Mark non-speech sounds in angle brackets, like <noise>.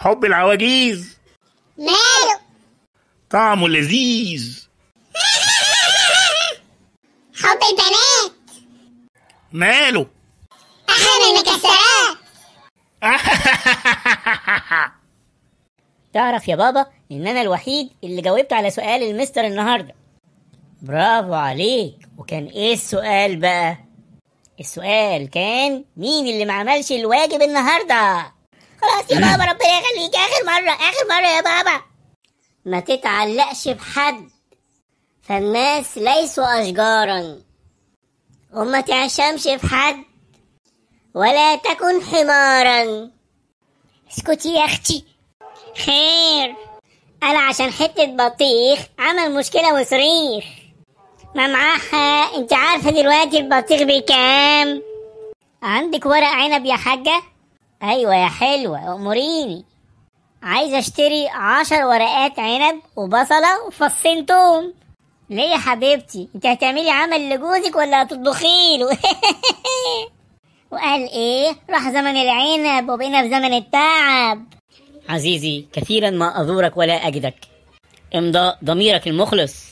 حب العواجيز ماله طعمه لذيذ <laughs> حب البنات ماله أحلى المكسرات <laughs> تعرف يا بابا إن أنا الوحيد اللي جاوبت على سؤال المستر النهاردة برافو عليك وكان إيه السؤال بقى؟ السؤال كان مين اللي ما عملش الواجب النهارده خلاص يا بابا ربنا يخليك اخر مره اخر مره يا بابا ما تتعلقش بحد فالناس ليسوا اشجارا وما تعشمش في حد ولا تكن حمارا اسكتي يا اختي خير قال عشان حتة بطيخ عمل مشكلة وصريخ ما معاها انت عارفة دلوقتي البطيخ بكام عندك ورق عنب يا حاجة أيوة يا حلوة أموريني عايز أشتري عشر ورقات عنب وبصلة وفصين توم ليه يا حبيبتي انت هتعملي عمل لجوزك ولا هتطبخيله <laughs> وقال ايه راح زمن العنب وبقينا في زمن التعب عزيزي كثيرا ما أزورك ولا أجدك امضى ضميرك المخلص